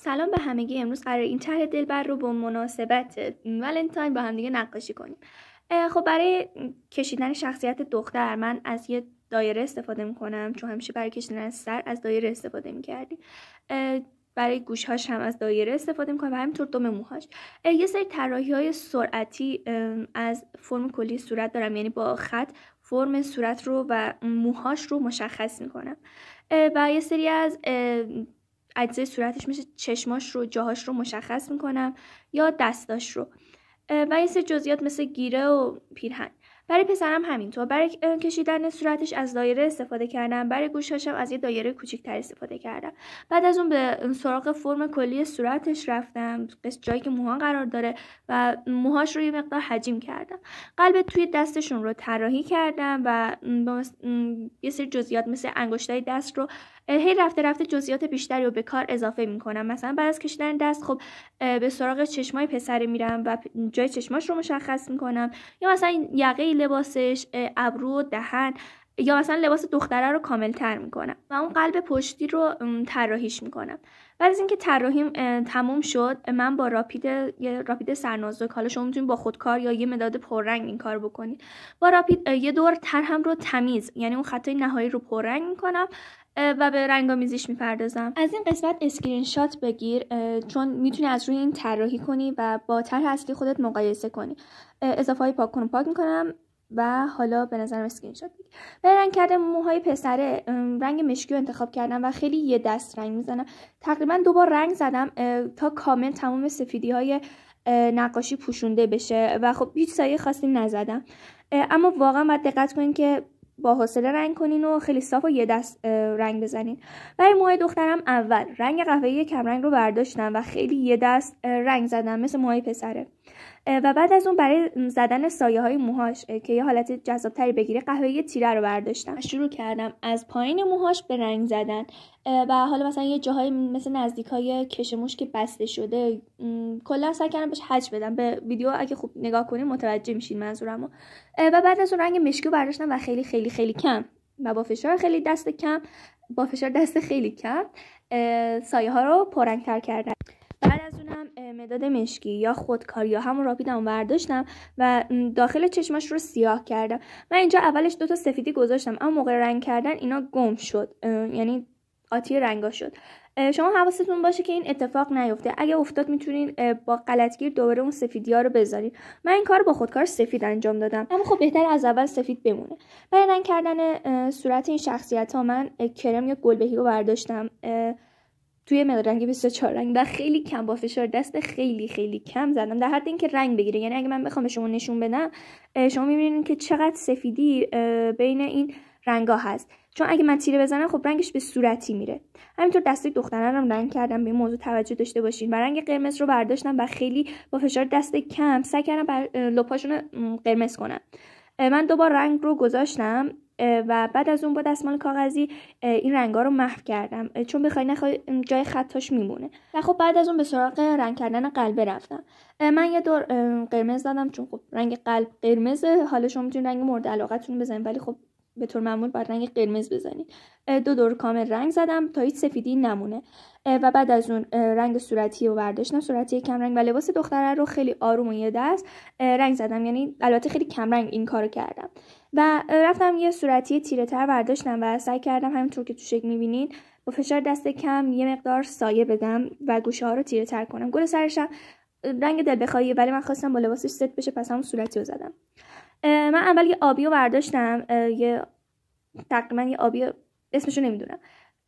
سلام به همگی امروز قرار این طرح دلبر رو با مناسبت ولنتاین با دیگه نقاشی کنیم خب برای کشیدن شخصیت دختر من از یه دایره استفاده میکنم چون همیشه برای کشیدن از سر از دایره استفاده میکردیم برای گوشهاش هم از دایره استفاده میکنم و همینطور دوم موهاش یه سری طراحی های سرعتی از فرم کلی صورت دارم یعنی با خط فرم صورت رو و موهاش رو مشخص میکنم و یه سری از اجزای صورتش مثل چشماش رو جاهاش رو مشخص میکنم یا دستاش رو و یه سری جزئیات مثل گیره و پیرهن برای پسرم همینطور برای کشیدن صورتش از دایره استفاده کردم برای گوشهاشم از یه دایره کوچیکتر استفاده کردم بعد از اون به سراغ فرم کلی صورتش رفتم جایی که موها قرار داره و موهاش رو یه مقدار حجم کردم قلب توی دستشون رو طراحی کردم و یه سری جزئیات مثل انگشتای دست رو هی رفته رفته جزئیات بیشتری رو به کار اضافه میکنم مثلا بعد از کشیدن دست خب به سراغ چشمای پسر میرم و جای چشماش رو مشخص میکنم یا مثلا یقه لباسش ابرو و دهن یا مثلا لباس دختره رو کاملتر میکنم و اون قلب پشتی رو طراحیش میکنم بعد از اینکه طراحیم تموم شد من با راپید راپید سرنازک حالا شما میتونید با خودکار یا یه مداد پررنگ این کار بکنید با راپید یه دور هم رو تمیز یعنی اون خطای نهایی رو پررنگ میکنم و به آمیزیش میپردازم از این قسمت اسکرین شات بگیر چون میتونی از روی این طراحی کنی و با طرح اصلی خودت مقایسه کنی اضافه های پاک کنم پاک میکنم و حالا به نظرم اسکرین شات بگیر رنگ کردن موهای پسره رنگ مشکی رو انتخاب کردم و خیلی یه دست رنگ میزنم تقریبا دو بار رنگ زدم تا کامل تمام سفیدی های نقاشی پوشونده بشه و خب هیچ سایه خاصی نزدم اما واقعا باید دقت کنین که با حوصله رنگ کنین و خیلی صاف و یه دست رنگ بزنین برای موهای دخترم اول رنگ قهوه‌ای کمرنگ رو برداشتم و خیلی یه دست رنگ زدم مثل موهای پسره و بعد از اون برای زدن سایه های موهاش که یه حالت جذابتری بگیره قهوه تیره رو برداشتم شروع کردم از پایین موهاش به رنگ زدن و حالا مثلا یه جاهای مثل نزدیک های کشموش که بسته شده کلا سعی کردم بهش حج بدم به ویدیو اگه خوب نگاه کنی متوجه میشین منظورمو و بعد از اون رنگ مشکی برداشتم و خیلی خیلی خیلی کم و با فشار خیلی دست کم با فشار دست خیلی کم سایه ها رو تر کردم بعد مداد مشکی یا خودکار یا همون راپیدم برداشتم و داخل چشمش رو سیاه کردم من اینجا اولش دوتا سفیدی گذاشتم اما موقع رنگ کردن اینا گم شد یعنی آتی رنگا شد شما حواستون باشه که این اتفاق نیفته اگه افتاد میتونین با غلطگیر دوباره اون سفیدی ها رو بذارین من این کار با خودکار سفید انجام دادم اما خب بهتر از اول سفید بمونه برای رنگ کردن صورت این شخصیت ها من کرم یا گلبهی رو برداشتم توی مداد رنگ 24 رنگ و خیلی کم با فشار دست خیلی خیلی کم زدم در حد اینکه رنگ بگیره یعنی اگه من بخوام به شما نشون بدم شما میبینید که چقدر سفیدی بین این رنگ ها هست چون اگه من تیره بزنم خب رنگش به صورتی میره همینطور دست دخترانم هم رنگ کردم به این موضوع توجه داشته باشین و رنگ قرمز رو برداشتم و خیلی با فشار دست کم سعی کردم بر لپاشون قرمز کنم من دوبار رنگ رو گذاشتم و بعد از اون با دستمال کاغذی این رنگا رو محو کردم چون بخوای نخوای جای خطاش میمونه و خب بعد از اون به سراغ رنگ کردن قلبه رفتم من یه دور قرمز دادم چون خب رنگ قلب قرمز حالا شما میتونید رنگ مورد علاقتون بزنید ولی خب به طور معمول باید رنگ قرمز بزنید دو دور کامل رنگ زدم تا هیچ سفیدی نمونه و بعد از اون رنگ صورتی رو برداشتم صورتی کم رنگ و لباس دختره رو خیلی آروم و یه دست رنگ زدم یعنی البته خیلی کم رنگ این کارو کردم و رفتم یه صورتی تیره تر برداشتم و سعی کردم همینطور که تو شکل میبینین با فشار دست کم یه مقدار سایه بدم و گوشه ها رو تیره تر کنم گل سرشم رنگ دل بخواهیه ولی من خواستم با لباسش ست بشه پس همون صورتی رو زدم من اول یه آبی رو برداشتم یه تقریبا یه آبی اسمشو نمیدونم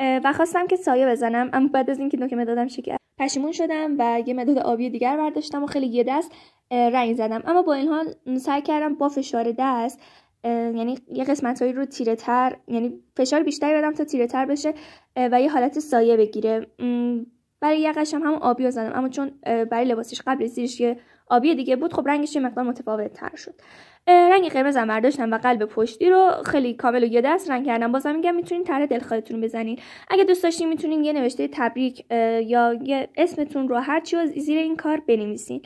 و خواستم که سایه بزنم اما بعد از اینکه نوک مدادم شکر پشیمون شدم و یه مداد آبی دیگر برداشتم و خیلی یه دست رنگ زدم اما با این حال سعی کردم با فشار دست یعنی یه قسمت هایی رو تیره تر یعنی فشار بیشتری بدم تا تیره تر بشه و یه حالت سایه بگیره برای یقش هم همون آبی رو زدم اما چون برای لباسش قبل زیرش یه آبی دیگه بود خب رنگش یه مقدار متفاوت تر شد رنگ هم برداشتم و قلب پشتی رو خیلی کامل و یه دست رنگ کردم بازم میگم میتونین طرح دلخواهتون بزنین اگه دوست داشتین میتونین یه نوشته تبریک یا یه اسمتون رو هر چی زیر این کار بنویسین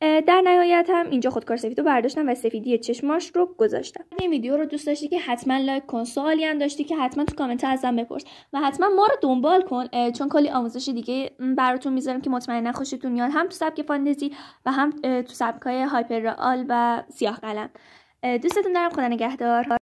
در نهایت هم اینجا خودکار سفید رو برداشتم و سفیدی چشماش رو گذاشتم این ویدیو رو دوست داشتی که حتما لایک کن سوالی هم داشتی که حتما تو کامنت ازم بپرس و حتما ما رو دنبال کن چون کلی آموزش دیگه براتون میذارم که مطمئنا خوشتون میاد هم تو سبک فانتزی و هم تو سبک های هایپر رئال و سیاه قلم دوستتون دارم خدا نگهدار